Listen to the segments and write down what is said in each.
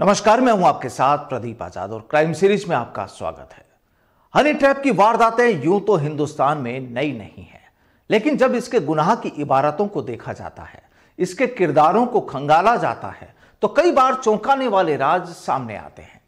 नमस्कार मैं हूं आपके साथ प्रदीप आजाद और क्राइम सीरीज में आपका स्वागत है हनी ट्रैप की वारदातें यूं तो हिंदुस्तान में नई नहीं है लेकिन जब इसके गुनाह की इबारतों को देखा जाता है इसके किरदारों को खंगाला जाता है तो कई बार चौंकाने वाले राज सामने आते हैं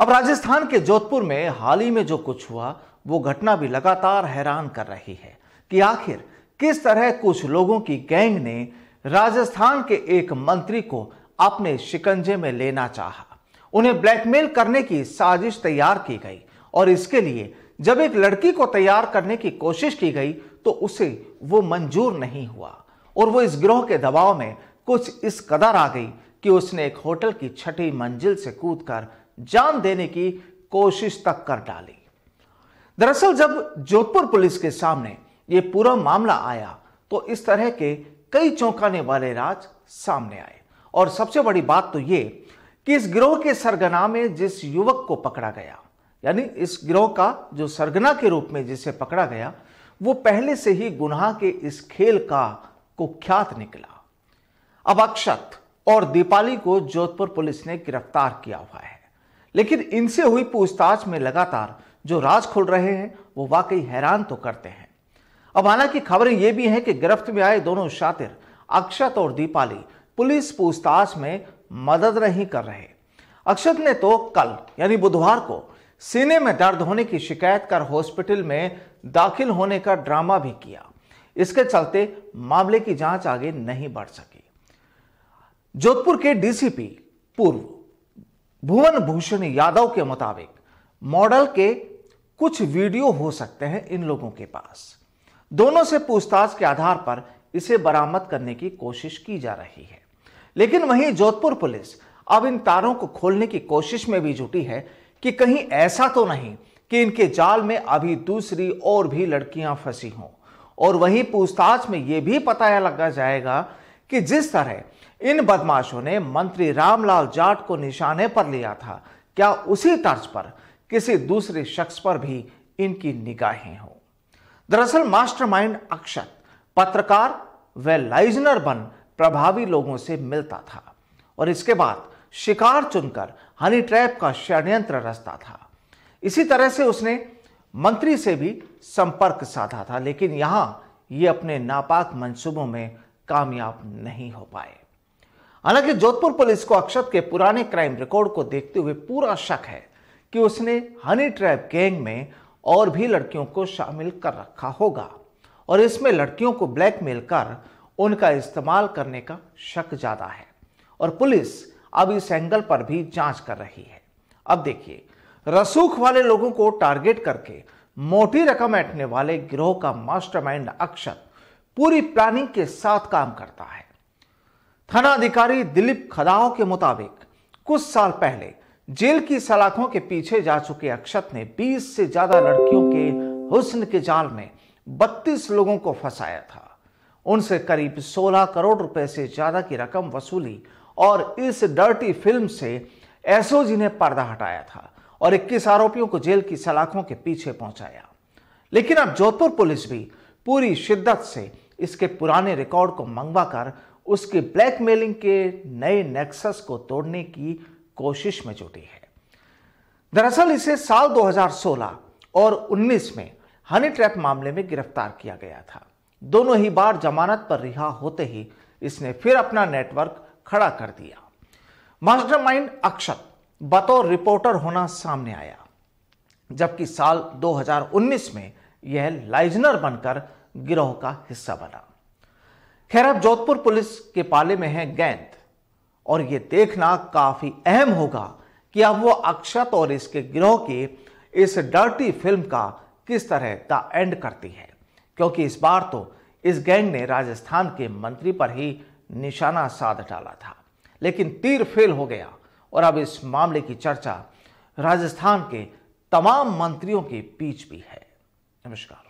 अब राजस्थान के जोधपुर में हाल ही में जो कुछ हुआ वो घटना भी लगातार हैरान कर रही है कि आखिर किस तरह कुछ लोगों की गैंग ने राजस्थान के एक मंत्री को अपने शिकंजे में लेना चाहा उन्हें ब्लैकमेल करने की साजिश तैयार की गई और इसके लिए जब एक लड़की को तैयार करने की कोशिश की गई तो उसे वो मंजूर नहीं हुआ और वो इस ग्रोह के दबाव में कुछ इस कदर आ गई कि उसने एक होटल की छठी मंजिल से कूदकर जान देने की कोशिश तक कर डाली दरअसल जब जोधपुर पुलिस के सामने ये पूरा मामला आया तो इस तरह के कई चौंकाने वाले राज सामने आए और सबसे बड़ी बात तो ये कि इस गिरोह के सरगना में जिस युवक को पकड़ा गया यानी इस गिरोह का जो सरगना के रूप में जिसे पकड़ा गया वो पहले से ही गुनाह के इस खेल का कुख्यात निकला अब अक्षत और दीपाली को जोधपुर पुलिस ने गिरफ्तार किया हुआ है लेकिन इनसे हुई पूछताछ में लगातार जो राज खुल रहे हैं वो वाकई हैरान तो करते हैं अब हालांकि खबरें यह भी हैं कि गिरफ्त में आए दोनों शातिर अक्षत और दीपाली पुलिस पूछताछ में मदद नहीं कर रहे अक्षत ने तो कल यानी बुधवार को सीने में दर्द होने की शिकायत कर हॉस्पिटल में दाखिल होने का ड्रामा भी किया इसके चलते मामले की जांच आगे नहीं बढ़ सकी जोधपुर के डीसीपी पूर्व भुवन भूषण यादव के मुताबिक मॉडल के कुछ वीडियो हो सकते हैं इन लोगों के पास दोनों से पूछताछ के आधार पर इसे बरामद करने की कोशिश की जा रही है लेकिन वहीं जोधपुर पुलिस अब इन तारों को खोलने की कोशिश में भी जुटी है कि कहीं ऐसा तो नहीं कि इनके जाल में अभी दूसरी और भी लड़कियां फंसी हों और वहीं पूछताछ में यह भी पता लगा जाएगा कि जिस तरह इन बदमाशों ने मंत्री रामलाल जाट को निशाने पर लिया था क्या उसी तर्ज पर किसी दूसरे शख्स पर भी इनकी निगाहें हों दरअसल मास्टरमाइंड अक्षत पत्रकार व लाइजनर बन प्रभावी लोगों से मिलता था और इसके बाद शिकार चुनकर हनी ट्रैप का षड्यंत्र रचता था इसी तरह से उसने मंत्री से भी संपर्क साधा था लेकिन यहां ये अपने नापाक मंसूबों में कामयाब नहीं हो पाए हालांकि जोधपुर पुलिस को अक्षत के पुराने क्राइम रिकॉर्ड को देखते हुए पूरा शक है कि उसने हनी ट्रैप गैंग में और भी लड़कियों को शामिल कर रखा होगा और इसमें लड़कियों को ब्लैकमेल कर उनका इस्तेमाल करने का शक ज़्यादा है और पुलिस अब इस एंगल पर भी जांच कर रही है अब देखिए रसूख वाले लोगों को टारगेट करके मोटी रकम ऐंठने वाले गिरोह का मास्टरमाइंड अक्षत पूरी प्लानिंग के साथ काम करता है थाना अधिकारी दिलीप खदाओ के मुताबिक कुछ साल पहले जेल की सलाखों के पीछे जा चुके अक्षत ने 20 से ज्यादा लड़कियों के हुस्न के जाल में 32 लोगों को फंसाया था उनसे करीब 16 करोड़ रुपए से ज़्यादा की रकम वसूली और इस डर्टी फिल्म से एसओजी ने पर्दा हटाया था और 21 आरोपियों को जेल की सलाखों के पीछे पहुंचाया लेकिन अब जोधपुर पुलिस भी पूरी शिद्दत से इसके पुराने रिकॉर्ड को मंगवा कर उसके ब्लैकमेलिंग के नए नेक्सस को तोड़ने की कोशिश में जुटी है दरअसल इसे साल 2016 और 19 में हनी ट्रैप मामले में गिरफ्तार किया गया था दोनों ही बार जमानत पर रिहा होते ही इसने फिर अपना नेटवर्क खड़ा कर दिया मास्टरमाइंड अक्षत बतौर रिपोर्टर होना सामने आया जबकि साल 2019 में यह लाइजनर बनकर गिरोह का हिस्सा बना खैर अब जोधपुर पुलिस के पाले में है गेंद और यह देखना काफी अहम होगा कि अब वो अक्षत और इसके गिरोह की इस डर्टी फिल्म का किस तरह द एंड करती है क्योंकि इस बार तो इस गैंग ने राजस्थान के मंत्री पर ही निशाना साध डाला था लेकिन तीर फेल हो गया और अब इस मामले की चर्चा राजस्थान के तमाम मंत्रियों के बीच भी है नमस्कार